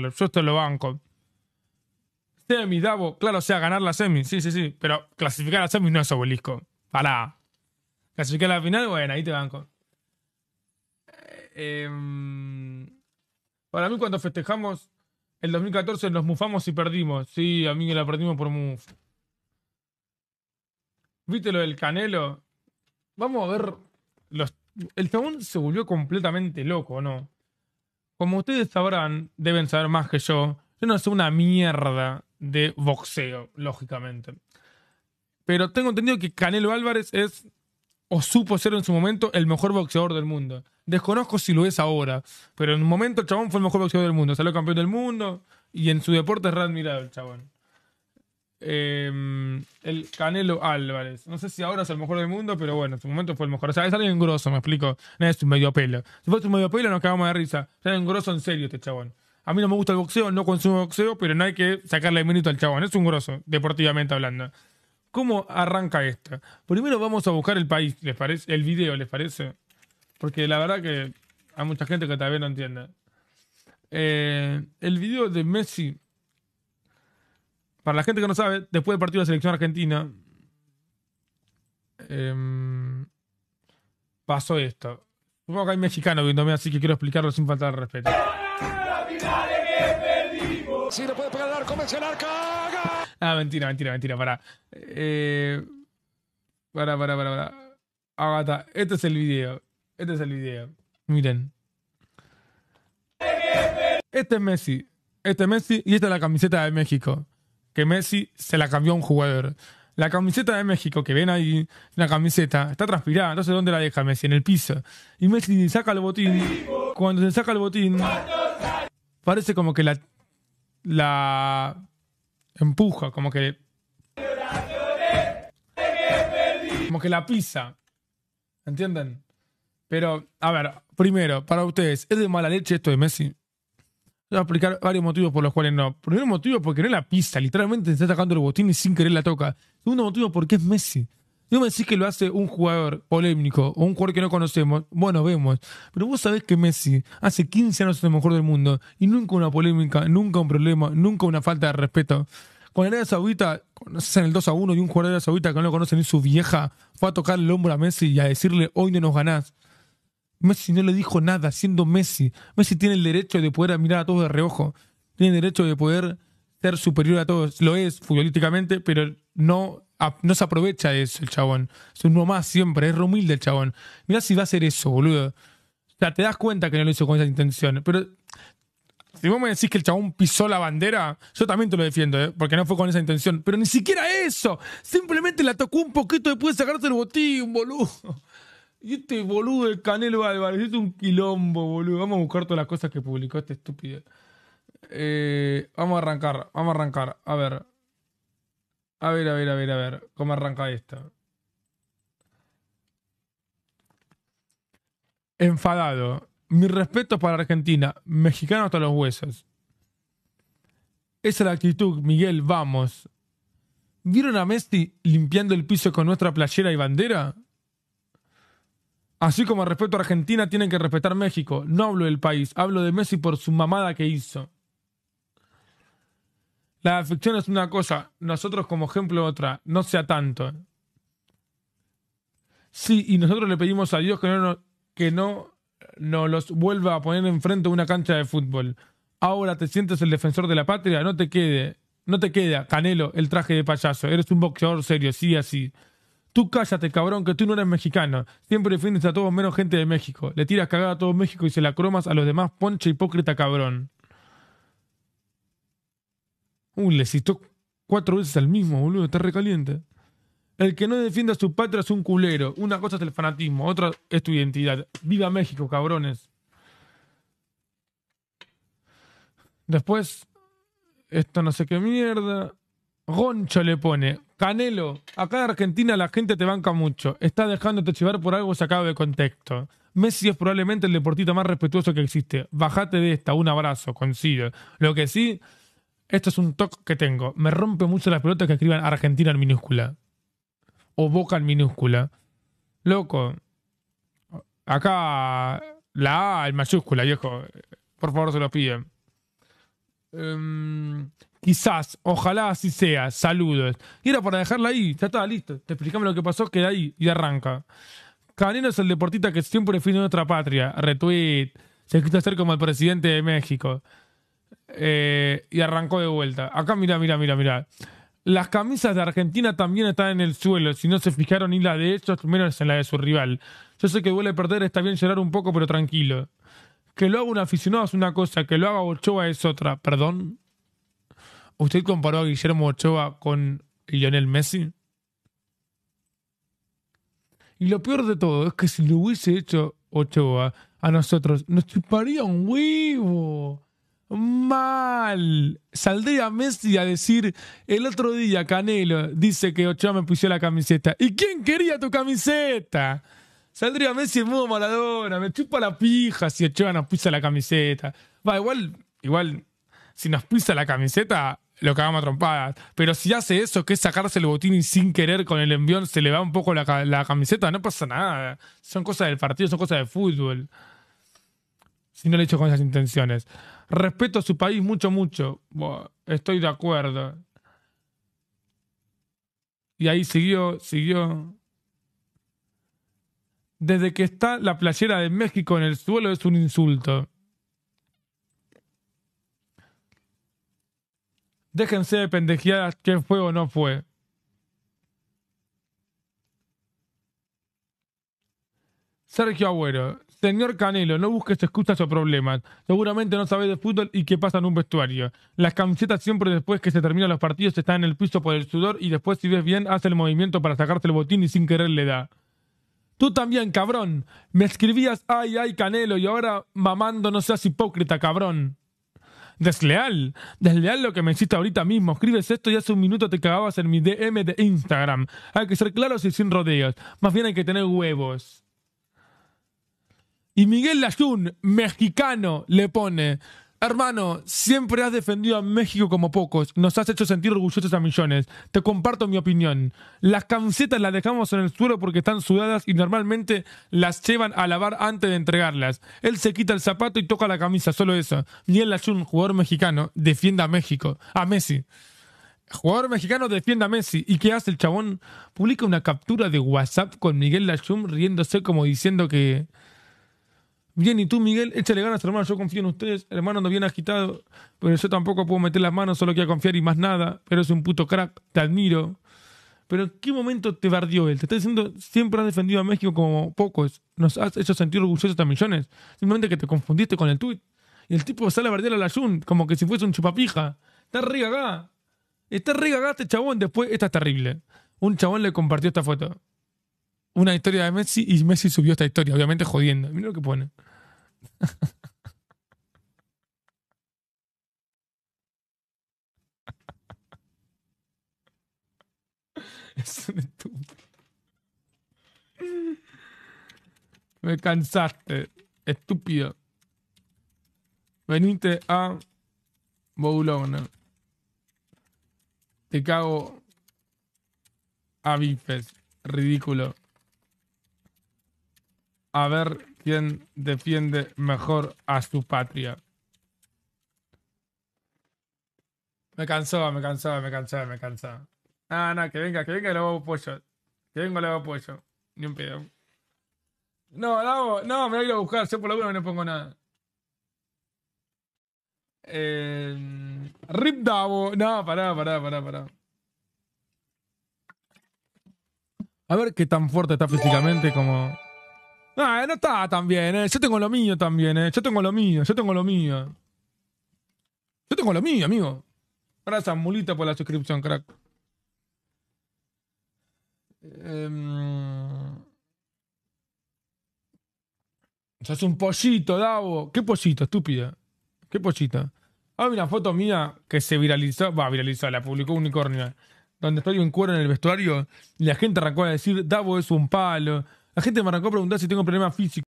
Yo esto lo banco. Semi, Davo. Claro, o sea, ganar la semi. Sí, sí, sí. Pero clasificar a la semi no es obelisco. para Clasificar a la final, bueno, ahí te banco. Eh, em, para mí, cuando festejamos el 2014, nos mufamos y perdimos. Sí, a mí que la perdimos por muf. ¿Viste lo del Canelo? Vamos a ver. Los... El tabón se volvió completamente loco, ¿no? Como ustedes sabrán, deben saber más que yo, yo no soy una mierda de boxeo, lógicamente. Pero tengo entendido que Canelo Álvarez es, o supo ser en su momento, el mejor boxeador del mundo. Desconozco si lo es ahora, pero en un momento el chabón fue el mejor boxeador del mundo. Salió campeón del mundo y en su deporte es re el chabón. Em, el Canelo Álvarez. No sé si ahora es el mejor del mundo, pero bueno, en su momento fue el mejor. O sea, es alguien grosso, me explico. No es un medio pelo. Si fuese un medio pelo, nos cagamos de risa. Es alguien grosso en serio este chabón. A mí no me gusta el boxeo, no consumo boxeo, pero no hay que sacarle el minuto al chabón. Es un grosso, deportivamente hablando. ¿Cómo arranca esto? Primero vamos a buscar el país, ¿les parece? El video, ¿les parece? Porque la verdad que hay mucha gente que todavía no entiende. Eh, el video de Messi para la gente que no sabe, después del partido de la selección argentina, em, pasó esto. Supongo que hay mexicanos viéndome, así que quiero explicarlo sin faltar al respeto. pegar arco, Ah, mentira, mentira, mentira, pará. Eh, pará, pará, pará, pará. Agata, este es el video. Este es el video. Miren. Este es Messi. Este es Messi y esta es la camiseta de México que Messi se la cambió a un jugador. La camiseta de México que ven ahí, la camiseta, está transpirada. no sé ¿dónde la deja Messi? En el piso. Y Messi saca el botín. Cuando se saca el botín, parece como que la, la empuja, como que. Como que la pisa. ¿Entienden? Pero, a ver, primero, para ustedes, ¿es de mala leche esto de Messi? a explicar varios motivos por los cuales no. Primero motivo porque no es la pista, literalmente está atacando el botín y sin querer la toca. Segundo motivo porque es Messi. No me decís que lo hace un jugador polémico o un jugador que no conocemos. Bueno, vemos. Pero vos sabés que Messi hace 15 años es el mejor del mundo y nunca una polémica, nunca un problema, nunca una falta de respeto. Con Arabia Saudita, en el 2 a 1 y un jugador de Arabia Saudita que no lo conoce ni su vieja, fue a tocar el hombro a Messi y a decirle hoy no nos ganás. Messi no le dijo nada siendo Messi. Messi tiene el derecho de poder mirar a todos de reojo. Tiene el derecho de poder ser superior a todos. Lo es futbolísticamente, pero no, no se aprovecha de eso el chabón. Es un más siempre, es humilde el chabón. Mirá si va a hacer eso, boludo. O sea, te das cuenta que no lo hizo con esa intención. Pero si vos me decís que el chabón pisó la bandera, yo también te lo defiendo, ¿eh? porque no fue con esa intención. Pero ni siquiera eso. Simplemente la tocó un poquito después de sacarse el botín, boludo. Y este boludo de Canelo Álvarez es un quilombo, boludo. Vamos a buscar todas las cosas que publicó este estúpido. Eh, vamos a arrancar, vamos a arrancar. A ver. A ver, a ver, a ver, a ver. ¿Cómo arranca esto? Enfadado. Mi respeto para Argentina. Mexicano hasta los huesos. Esa es la actitud, Miguel. Vamos. ¿Vieron a Messi limpiando el piso con nuestra playera y bandera? Así como respeto a Argentina, tienen que respetar México. No hablo del país, hablo de Messi por su mamada que hizo. La afección es una cosa, nosotros como ejemplo otra, no sea tanto. Sí, y nosotros le pedimos a Dios que no, nos, que no los vuelva a poner enfrente de una cancha de fútbol. Ahora te sientes el defensor de la patria, no te quede, no te queda, Canelo, el traje de payaso. Eres un boxeador serio, sí, así. Tú cállate, cabrón, que tú no eres mexicano. Siempre defiendes a todos menos gente de México. Le tiras cagada a todo México y se la cromas a los demás, ponche hipócrita cabrón. Uy, le citó cuatro veces al mismo, boludo, está recaliente. El que no defiende a su patria es un culero. Una cosa es el fanatismo, otra es tu identidad. Viva México, cabrones. Después, esto no sé qué mierda. Goncho le pone, Canelo, acá en Argentina la gente te banca mucho, está dejándote chivar por algo sacado de contexto. Messi es probablemente el deportista más respetuoso que existe. Bajate de esta, un abrazo, consigo. Lo que sí, esto es un toque que tengo. Me rompe mucho las pelotas que escriban Argentina en minúscula. O Boca en minúscula. Loco. Acá la A en mayúscula, viejo. Por favor, se lo piden. Em, Quizás, ojalá así sea, saludos. Y era para dejarla ahí, ya está, listo. Te explicamos lo que pasó, queda ahí y arranca. Cabanero es el deportista que siempre de nuestra patria. Retweet. Se quiso hacer como el presidente de México. Eh, y arrancó de vuelta. Acá, mira, mira, mira, mira. Las camisas de Argentina también están en el suelo. Si no se fijaron ni la de ellos, menos en la de su rival. Yo sé que duele perder, está bien llorar un poco, pero tranquilo. Que lo haga un aficionado es una cosa, que lo haga Ochoa es otra. ¿Perdón? ¿Usted comparó a Guillermo Ochoa con Lionel Messi? Y lo peor de todo es que si lo hubiese hecho Ochoa a nosotros, nos chuparía un huevo. Mal. Saldría Messi a decir, el otro día Canelo dice que Ochoa me puso la camiseta. ¿Y quién quería tu camiseta? Saldría Messi en modo maladona... me chupa la pija si Ochoa nos pisa la camiseta. Va, igual, igual, si nos pisa la camiseta, lo cagamos a trompadas. Pero si hace eso, que es sacarse el botín y sin querer con el envión se le va un poco la, camiseta, no pasa nada. Son cosas del partido, son cosas de fútbol. Si no lo he hecho con esas intenciones. Respeto a su país mucho, mucho. estoy de acuerdo. Y ahí siguió, siguió. Desde que está la playera de México en el suelo es un insulto. Déjense de pendejeadas que fue o no fue. Sergio Agüero, señor Canelo, no busques excusas o problemas. Seguramente no sabes de fútbol y qué pasa en un vestuario. Las camisetas siempre después que se terminan los partidos están en el piso por el sudor y después si ves bien hace el movimiento para sacarte el botín y sin querer le da. Tú también, cabrón. Me escribías ay, ay, Canelo y ahora mamando no seas hipócrita, cabrón. Desleal, desleal lo que me hiciste ahorita mismo. Escribes esto y hace un minuto te cagabas en mi DM de Instagram. Hay que ser claros y sin rodeos. Más bien hay que tener huevos. Y Miguel Layún, mexicano, le pone, Hermano, siempre has defendido a México como pocos. Nos has hecho sentir orgullosos a millones. Te comparto mi opinión. Las camisetas las dejamos en el suelo porque están sudadas y normalmente las llevan a lavar antes de entregarlas. Él se quita el zapato y toca la camisa, solo eso. Miguel Layun, jugador mexicano, defienda a México, a Messi. Jugador mexicano defienda a Messi. ¿Y qué hace el chabón? Publica una captura de WhatsApp con Miguel Layun riéndose como diciendo que Bien, y tú, Miguel, échale ganas, hermano. Yo confío en ustedes. El hermano no viene agitado, pero yo tampoco puedo meter las manos, solo quiero confiar y más nada. Pero es un puto crack, te admiro. Pero ¿en qué momento te bardió él? Te está diciendo, siempre has defendido a México como pocos. Nos has hecho sentir orgullosos hasta millones. Simplemente que te confundiste con el tuit. Y el tipo sale a bardear a la Jun, como que si fuese un chupapija. Está re acá. Está re acá este chabón. Después, esta es terrible. Un chabón le compartió esta foto una historia de Messi y Messi subió esta historia, obviamente jodiendo. Mira lo que pone. es un estúpido. Me cansaste, estúpido. Venite a Boulogne. Te cago a bifes. Ridículo a ver quién defiende mejor a su patria. Me cansaba, me cansaba, me cansaba, me cansaba. Ah, no, que venga, que venga y le hago pollo. Que venga y le pollo. Ni un pedo. No, no, no, me voy a ir a buscar. Yo por lo menos no pongo nada. Eh, Rip Davo. No, pará, pará, pará, pará. A ver qué tan fuerte está físicamente como... Ah, no está tan bien, eh. Yo tengo lo mío también, eh. Yo tengo lo mío, yo tengo lo mío. Yo tengo lo mío, amigo. Gracias, Mulita, por la suscripción, crack. eso em. Sos un pollito, Davo. ¿Qué pollito, estúpida? ¿Qué pollito? Ah, una foto mía que se viralizó. Va, viralizó, la publicó Unicornio. Donde estoy en cuero en el vestuario y la gente arrancó a decir: Davo es un palo. La gente me arrancó a preguntar si tengo problemas físicos.